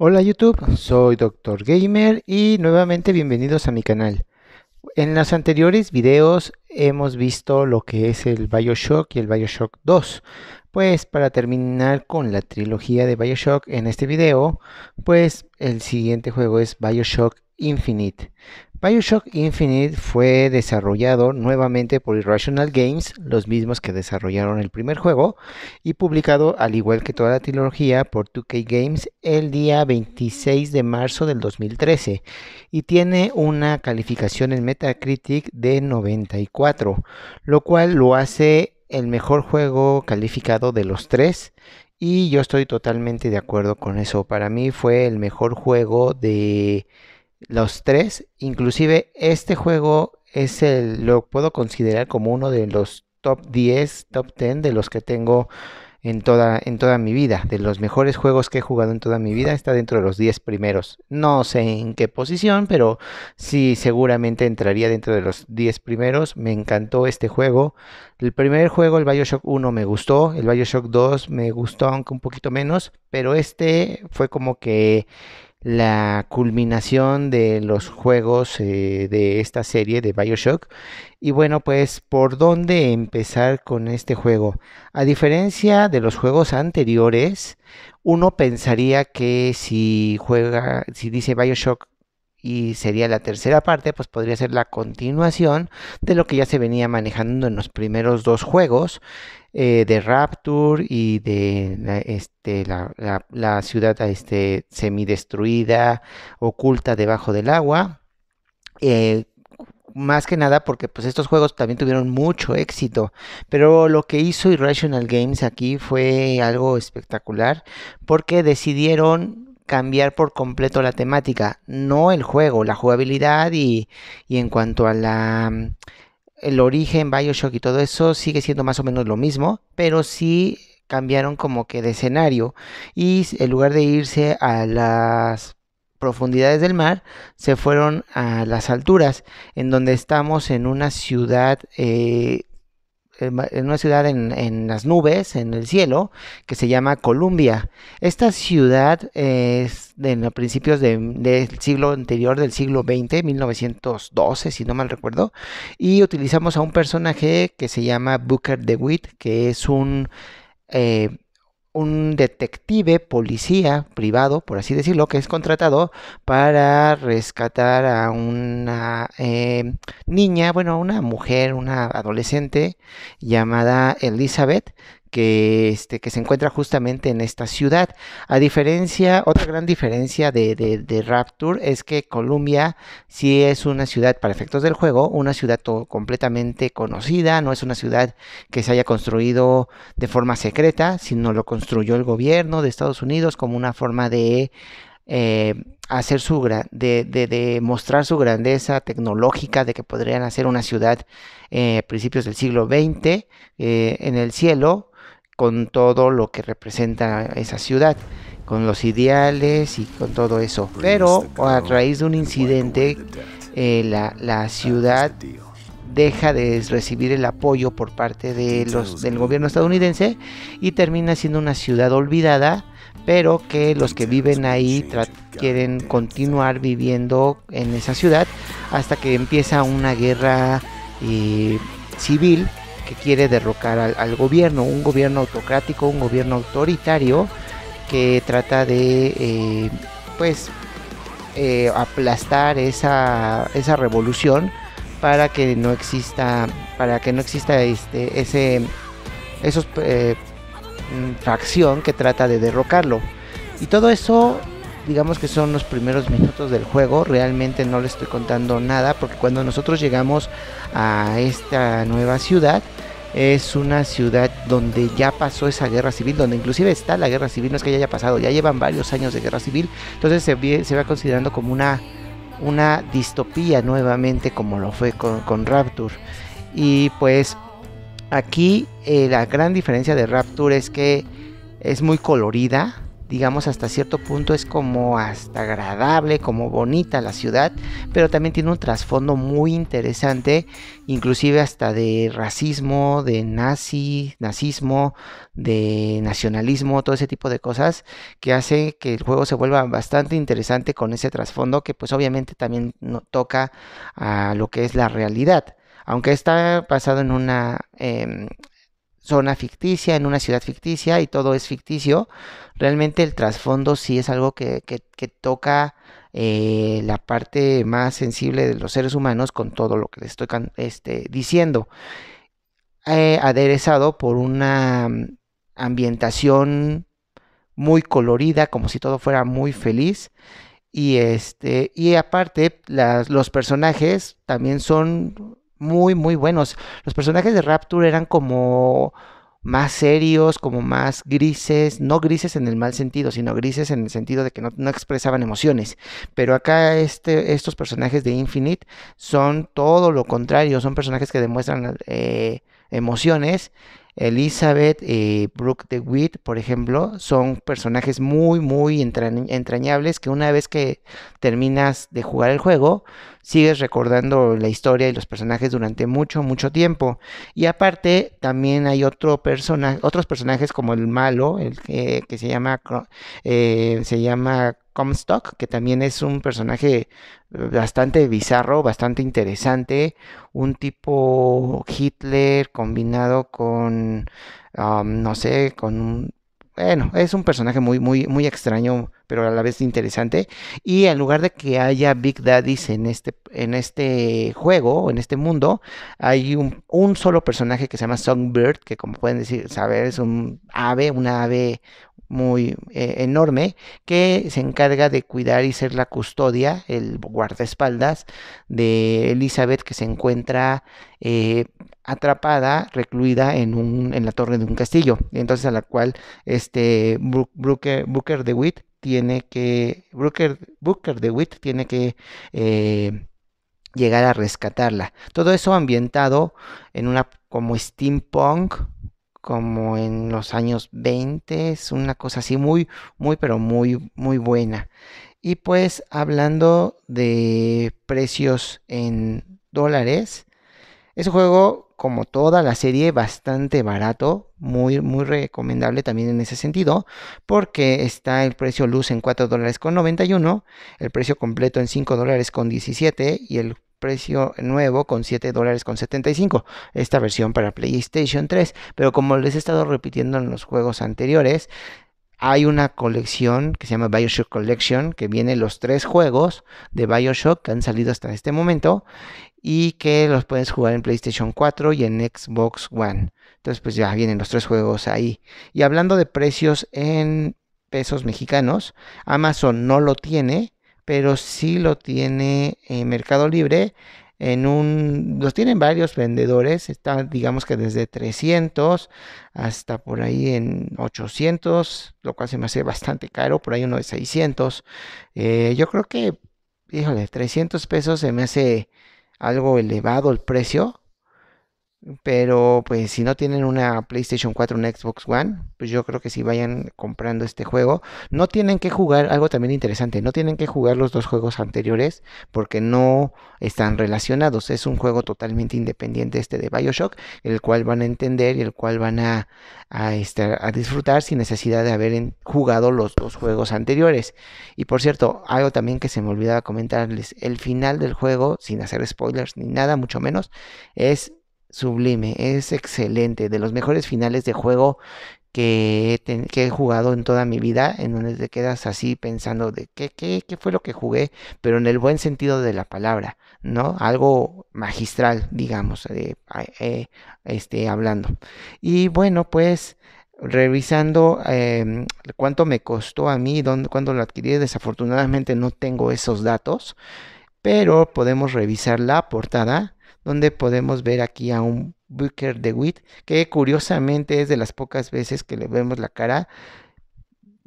Hola YouTube, soy Dr. Gamer y nuevamente bienvenidos a mi canal. En los anteriores videos hemos visto lo que es el Bioshock y el Bioshock 2. Pues para terminar con la trilogía de Bioshock en este video, pues el siguiente juego es Bioshock Infinite. Bioshock Infinite fue desarrollado nuevamente por Irrational Games, los mismos que desarrollaron el primer juego, y publicado al igual que toda la trilogía por 2K Games el día 26 de marzo del 2013, y tiene una calificación en Metacritic de 94, lo cual lo hace el mejor juego calificado de los tres y yo estoy totalmente de acuerdo con eso. Para mí fue el mejor juego de los tres, inclusive este juego es el, lo puedo considerar como uno de los top 10, top 10 de los que tengo en toda, en toda mi vida. De los mejores juegos que he jugado en toda mi vida, está dentro de los 10 primeros. No sé en qué posición, pero sí, seguramente entraría dentro de los 10 primeros. Me encantó este juego. El primer juego, el Bioshock 1, me gustó. El Bioshock 2 me gustó, aunque un poquito menos. Pero este fue como que la culminación de los juegos eh, de esta serie de Bioshock. Y bueno, pues por dónde empezar con este juego. A diferencia de los juegos anteriores, uno pensaría que si juega, si dice Bioshock y sería la tercera parte, pues podría ser la continuación de lo que ya se venía manejando en los primeros dos juegos eh, de Rapture y de la, este, la, ciudad este, semidestruida, oculta debajo del agua. Eh, más que nada porque pues estos juegos también tuvieron mucho éxito, pero lo que hizo Irrational Games aquí fue algo espectacular porque decidieron cambiar por completo la temática, no el juego, la jugabilidad y, en cuanto a la el origen, Bioshock y todo eso sigue siendo más o menos lo mismo, pero sí cambiaron como que de escenario y en lugar de irse a las profundidades del mar, se fueron a las alturas, en donde estamos en una ciudad eh, en una ciudad en, las nubes, en el cielo, que se llama Columbia. Esta ciudad es de los principios del siglo anterior, del siglo XX, 1912, si no mal recuerdo, y utilizamos a un personaje que se llama Booker DeWitt, que es un... Eh, un detective policía privado, por así decirlo, que es contratado para rescatar a una eh, niña, bueno, una mujer, una adolescente llamada Elizabeth, que, este, que se encuentra justamente en esta ciudad. A diferencia, otra gran diferencia de, Rapture es que Columbia si es una ciudad, para efectos del juego, una ciudad completamente conocida, no es una ciudad que se haya construido de forma secreta, sino lo construyó el gobierno de Estados Unidos como una forma de eh, hacer su de, de, de, mostrar su grandeza tecnológica de que podrían hacer una ciudad eh, a principios del siglo XX eh, en el cielo con todo lo que representa esa ciudad, con los ideales y con todo eso. Pero a raíz de un incidente, eh, la, ciudad deja de recibir el apoyo por parte de los, del gobierno estadounidense y termina siendo una ciudad olvidada, pero que los que viven ahí quieren continuar viviendo en esa ciudad hasta que empieza una guerra eh, civil que quiere derrocar al, gobierno, un gobierno autocrático, un gobierno autoritario que trata de, eh, pues, eh, aplastar esa, esa revolución para que no exista, para que no exista este, ese, esos eh, mm, fracción que trata de derrocarlo. Y todo eso digamos que son los primeros minutos del juego, realmente no le estoy contando nada porque cuando nosotros llegamos a esta nueva ciudad, es una ciudad donde ya pasó esa guerra civil, donde inclusive está la guerra civil, no es que ya haya pasado, ya llevan varios años de guerra civil, entonces se, va considerando como una, una distopía nuevamente como lo fue con, Rapture. Y pues aquí eh, la gran diferencia de Rapture es que es muy colorida, digamos hasta cierto punto es como hasta agradable, como bonita la ciudad, pero también tiene un trasfondo muy interesante, inclusive hasta de racismo, de nazi, nazismo, de nacionalismo, todo ese tipo de cosas que hace que el juego se vuelva bastante interesante con ese trasfondo que pues obviamente también toca a lo que es la realidad aunque está basado en una em, zona ficticia, en una ciudad ficticia y todo es ficticio, realmente el trasfondo sí es algo que, toca eh, la parte más sensible de los seres humanos con todo lo que les estoy este, diciendo. aderezado por una ambientación muy colorida, como si todo fuera muy feliz. Y este, y aparte, los personajes también son muy, muy buenos. Los personajes de Rapture eran como más serios, como más grises, no grises en el mal sentido, sino grises en el sentido de que no, expresaban emociones. Pero acá este, estos personajes de Infinite son todo lo contrario, son personajes que demuestran eh, emociones Elizabeth y eh, Brooke DeWitt, por ejemplo, son personajes muy, muy entrañables que una vez que terminas de jugar el juego, sigues recordando la historia y los personajes durante mucho, mucho tiempo. Y aparte, también hay otro personaje, otros personajes como el malo, el que, se llama, eh, se llama Comstock, que también es un personaje eh, bastante bizarro, bastante interesante, un tipo Hitler combinado con, no sé, con un... Bueno, es un personaje muy, muy, muy extraño, pero a la vez interesante. Y en lugar de que haya Big Daddies en este, en este juego, en este mundo, hay un, un solo personaje que se llama Songbird, que como pueden decir, saber, es un ave, una ave, muy eh, enorme que se encarga de cuidar y ser la custodia, el guardaespaldas de Elizabeth que se encuentra eh, atrapada, recluida en, en la torre de un castillo. Entonces a la cual este Booker de DeWitt tiene que, Booker DeWitt tiene que... Eh, llegar a rescatarla. Todo eso ambientado en una como steampunk, como en los años 20, es una cosa así muy, muy, pero muy, muy buena. Y pues hablando de precios en dólares, es un juego como toda la serie bastante barato, muy, muy recomendable también en ese sentido, porque está el precio luz en 4 dólares con 91, el precio completo en 5 dólares con 17 y el precio nuevo con $7.75, esta versión para PlayStation 3 pero como les he estado repitiendo en los juegos anteriores hay una colección que se llama Bioshock Collection que viene los tres juegos de Bioshock que han salido hasta este momento y que los puedes jugar en PlayStation 4 y en Xbox One entonces pues ya vienen los tres juegos ahí y hablando de precios en pesos mexicanos Amazon no lo tiene pero sí lo tiene en Mercado Libre. En un, los tienen varios vendedores, está digamos que desde 300 hasta por ahí en 800, lo cual se me hace bastante caro, por ahí uno de 600. Eh, yo creo que, híjole, 300 pesos se me hace algo elevado el precio, pero pues si no tienen una PlayStation 4, un Xbox One, pues yo creo que si vayan comprando este juego, no tienen que jugar, algo también interesante, no tienen que jugar los dos juegos anteriores porque no están relacionados. Es un juego totalmente independiente este de Bioshock, el cual van a entender y el cual van a, estar, a disfrutar sin necesidad de haber jugado los dos juegos anteriores. Y por cierto, algo también que se me olvidaba comentarles, el final del juego, sin hacer spoilers ni nada, mucho menos, es sublime, es excelente, de los mejores finales de juego que he, jugado en toda mi vida, en donde te quedas así pensando de qué, fue lo que jugué, pero en el buen sentido de la palabra, ¿no? Algo magistral, digamos, eh, este, hablando. Y bueno, pues revisando em, cuánto me costó a mí, cuándo lo adquirí, desafortunadamente no tengo esos datos, pero podemos revisar la portada donde podemos ver aquí a un Booker de Wit. que curiosamente es de las pocas veces que le vemos la cara.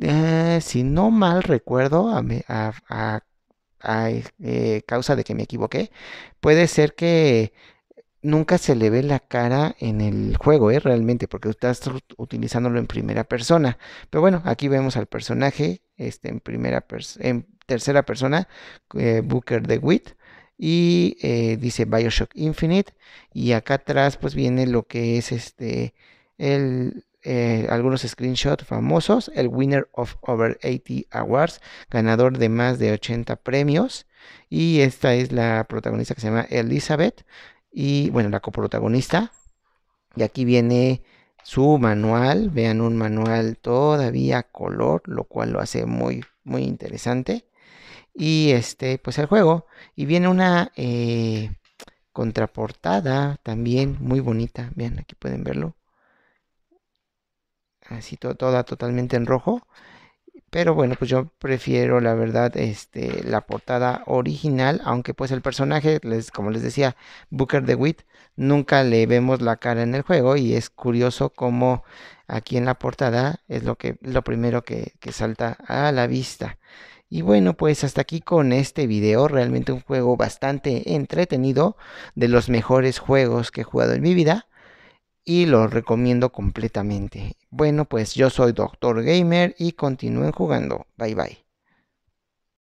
Eh, si no mal recuerdo, a, eh, causa de que me equivoqué, puede ser que nunca se le ve la cara en el juego, eh, realmente, porque estás utilizándolo en primera persona. Pero bueno, aquí vemos al personaje este, en, primera en tercera persona, eh, Booker Wit y eh, dice Bioshock Infinite y acá atrás pues viene lo que es este el eh, algunos screenshots famosos el winner of over 80 awards ganador de más de 80 premios y esta es la protagonista que se llama Elizabeth y bueno la coprotagonista y aquí viene su manual vean un manual todavía color lo cual lo hace muy muy interesante y este, pues el juego. Y viene una eh, contraportada también muy bonita. bien aquí pueden verlo. Así toda totalmente en rojo. Pero bueno, pues yo prefiero la verdad este, la portada original, aunque pues el personaje, les, como les decía, Booker DeWitt, nunca le vemos la cara en el juego y es curioso como aquí en la portada es lo, que, lo primero que, que salta a la vista. Y bueno, pues hasta aquí con este video, realmente un juego bastante entretenido, de los mejores juegos que he jugado en mi vida y lo recomiendo completamente. Bueno, pues yo soy Doctor Gamer y continúen jugando. Bye bye.